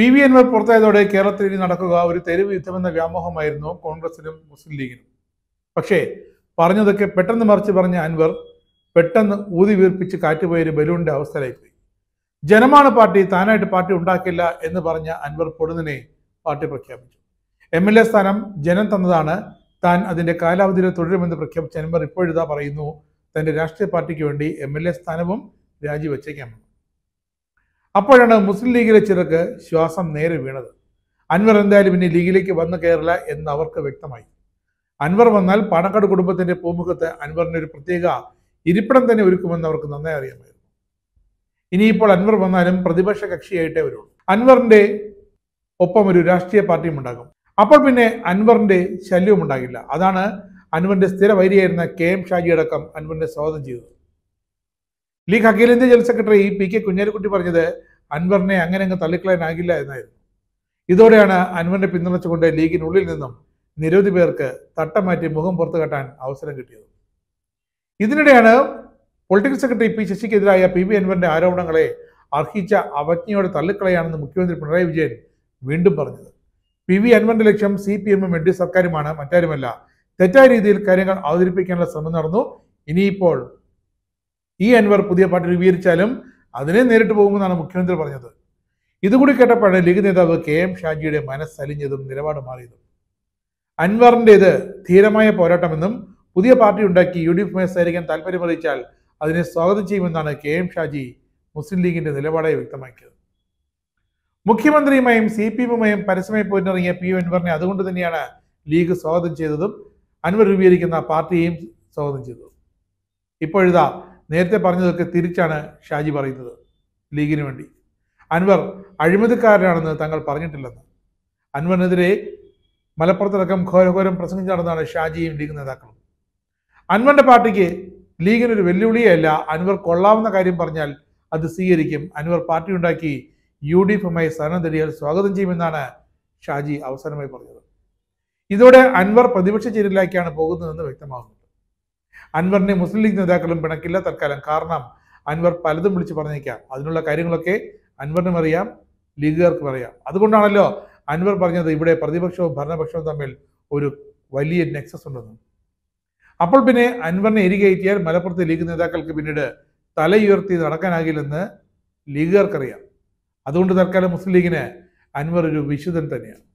P V Anwar പുറത്തായതോടെ കേരളത്തിൽ ഇനി നടക്കുക ഒരു തെരുവ് യുദ്ധമെന്ന വ്യാമോഹമായിരുന്നു കോൺഗ്രസിനും മുസ്ലിം ലീഗിനും പക്ഷേ പറഞ്ഞതൊക്കെ പെട്ടെന്ന് മറിച്ച് പറഞ്ഞ അൻവർ പെട്ടെന്ന് ഊതി വീർപ്പിച്ച് കാറ്റുപോയൊരു ബലൂണിന്റെ അവസ്ഥയിലായിപ്പോയി ജനമാണ് പാർട്ടി താനായിട്ട് പാർട്ടി ഉണ്ടാക്കില്ല എന്ന് പറഞ്ഞ അൻവർ പൊടുന്നനെ പാർട്ടി പ്രഖ്യാപിച്ചു എം എൽ എ സ്ഥാനം ജനം തന്നതാണ് താൻ അതിന്റെ കാലാവധിയിൽ തുടരുമെന്ന് പ്രഖ്യാപിച്ച അൻവർ ഇപ്പോഴിതാ പറയുന്നു തന്റെ രാഷ്ട്രീയ പാർട്ടിക്ക് വേണ്ടി എം എൽ എ സ്ഥാനവും രാജിവെച്ചേക്കാമെന്ന് അപ്പോഴാണ് മുസ്ലിം ലീഗിലെ ചിലർക്ക് ശ്വാസം നേരെ വീണത് അൻവർ എന്തായാലും ഇനി ലീഗിലേക്ക് വന്നു കയറില്ല എന്ന് അവർക്ക് വ്യക്തമായി അൻവർ വന്നാൽ പാണക്കാട് കുടുംബത്തിന്റെ പൂമുഖത്ത് അൻവറിന് ഒരു പ്രത്യേക ഇരിപ്പിടം തന്നെ ഒരുക്കുമെന്ന് അവർക്ക് നന്നായി അറിയാമായിരുന്നു ഇനിയിപ്പോൾ അൻവർ വന്നാലും പ്രതിപക്ഷ കക്ഷിയായിട്ടേ വരുള്ളൂ അൻവറിന്റെ ഒപ്പം ഒരു രാഷ്ട്രീയ പാർട്ടിയും ഉണ്ടാകും അപ്പോൾ പിന്നെ അൻവറിന്റെ ശല്യവും ഉണ്ടാകില്ല അതാണ് അൻവറിന്റെ സ്ഥിര വൈരിയായിരുന്ന കെ എം ഷാജി അടക്കം അൻവറിന്റെ സ്വാഗതം ചെയ്തത് ലീഗ് അഖിലേന്ത്യ general secretary P K Kunhalikutty പറഞ്ഞത് അൻവറിനെ അങ്ങനെ അങ്ങ് തള്ളിക്കളയാനാകില്ല എന്നായിരുന്നു ഇതോടെയാണ് അൻവറിനെ പിന്തുണച്ചുകൊണ്ട് ലീഗിനുള്ളിൽ നിന്നും നിരവധി പേർക്ക് തട്ടം മാറ്റി മുഖം പുറത്തു കെട്ടാൻ അവസരം കിട്ടിയത് ഇതിനിടെയാണ് പൊളിറ്റിക്കൽ സെക്രട്ടറി പി ശശിക്കെതിരായ പി വി അൻവറിന്റെ ആരോപണങ്ങളെ അർഹിച്ച അവജ്ഞയോടെ തള്ളിക്കളയാണെന്ന് മുഖ്യമന്ത്രി പിണറായി വിജയൻ വീണ്ടും പറഞ്ഞത് പി വി അൻവറിന്റെ ലക്ഷ്യം സി പി എമ്മും എൻ ഡി സർക്കാരുമാണ് മറ്റാരുമല്ല തെറ്റായ രീതിയിൽ കാര്യങ്ങൾ അവതരിപ്പിക്കാനുള്ള ശ്രമം നടന്നു ഇനിയിപ്പോൾ ഈ അൻവർ പുതിയ പാർട്ടി രൂപീകരിച്ചാലും അതിനെ നേരിട്ട് പോകുമെന്നാണ് മുഖ്യമന്ത്രി പറഞ്ഞത് ഇതുകൂടി കേട്ടപ്പോഴാണ് ലീഗ് നേതാവ് കെ എം ഷാജിയുടെ മനസ്സലിഞ്ഞതും നിലപാട് മാറിയതും അൻവറിൻ്റേത് ധീരമായ പോരാട്ടമെന്നും പുതിയ പാർട്ടി ഉണ്ടാക്കി യു ഡി എഫുമായി സഹകരിക്കാൻ താല്പര്യമറിയിച്ചാൽ അതിനെ സ്വാഗതം ചെയ്യുമെന്നാണ് കെ എം ഷാജി മുസ്ലിം ലീഗിന്റെ നിലപാടായി വ്യക്തമാക്കിയത് മുഖ്യമന്ത്രിയുമായും സി പി എമ്മുമായും പരസ്യമായി പോയിട്ടിറങ്ങിയ പി അൻവറിനെ അതുകൊണ്ട് തന്നെയാണ് ലീഗ് സ്വാഗതം ചെയ്തതും അൻവർ രൂപീകരിക്കുന്ന പാർട്ടിയെയും സ്വാഗതം ചെയ്തതും ഇപ്പോഴിതാ നേരത്തെ പറഞ്ഞതൊക്കെ തിരിച്ചാണ് ഷാജി പറയുന്നത് ലീഗിന് വേണ്ടി അൻവർ അഴിമതിക്കാരനാണെന്ന് തങ്ങൾ പറഞ്ഞിട്ടില്ലെന്ന് അൻവറിനെതിരെ മലപ്പുറത്തിറക്കം ഘോരഘോരം പ്രസംഗിച്ചു നടന്നതാണ് ഷാജിയും ലീഗ് നേതാക്കളും അൻവറിന്റെ പാർട്ടിക്ക് ലീഗിനൊരു വെല്ലുവിളിയല്ല അൻവർ കൊള്ളാവുന്ന കാര്യം പറഞ്ഞാൽ അത് സ്വീകരിക്കും അൻവർ പാർട്ടി ഉണ്ടാക്കി യു ഡി എഫുമായി സ്ഥാനം തെളിയാൽ സ്വാഗതം ചെയ്യുമെന്നാണ് ഷാജി അവസാനമായി പറഞ്ഞത് ഇതോടെ അൻവർ പ്രതിപക്ഷ ചേരിലാക്കിയാണ് പോകുന്നതെന്ന് വ്യക്തമാകുന്നു അൻവറിനെ മുസ്ലിം ലീഗ് നേതാക്കളും പിണക്കില്ല തൽക്കാലം കാരണം അൻവർ പലതും വിളിച്ച് പറഞ്ഞേക്കാം അതിനുള്ള കാര്യങ്ങളൊക്കെ അൻവറിനും അറിയാം ലീഗുകാർക്കും അറിയാം അതുകൊണ്ടാണല്ലോ അൻവർ പറഞ്ഞത് ഇവിടെ പ്രതിപക്ഷവും ഭരണപക്ഷവും തമ്മിൽ ഒരു വലിയ നെക്സസ് ഉണ്ടെന്ന് അപ്പോൾ പിന്നെ അൻവറിനെ എരികയറ്റിയാൽ മലപ്പുറത്തെ ലീഗ് നേതാക്കൾക്ക് പിന്നീട് തലയുയർത്തി നടക്കാനാകില്ലെന്ന് ലീഗുകാർക്കറിയാം അതുകൊണ്ട് തൽക്കാലം മുസ്ലിം ലീഗിന് അൻവർ ഒരു വിശുദ്ധൻ തന്നെയാണ്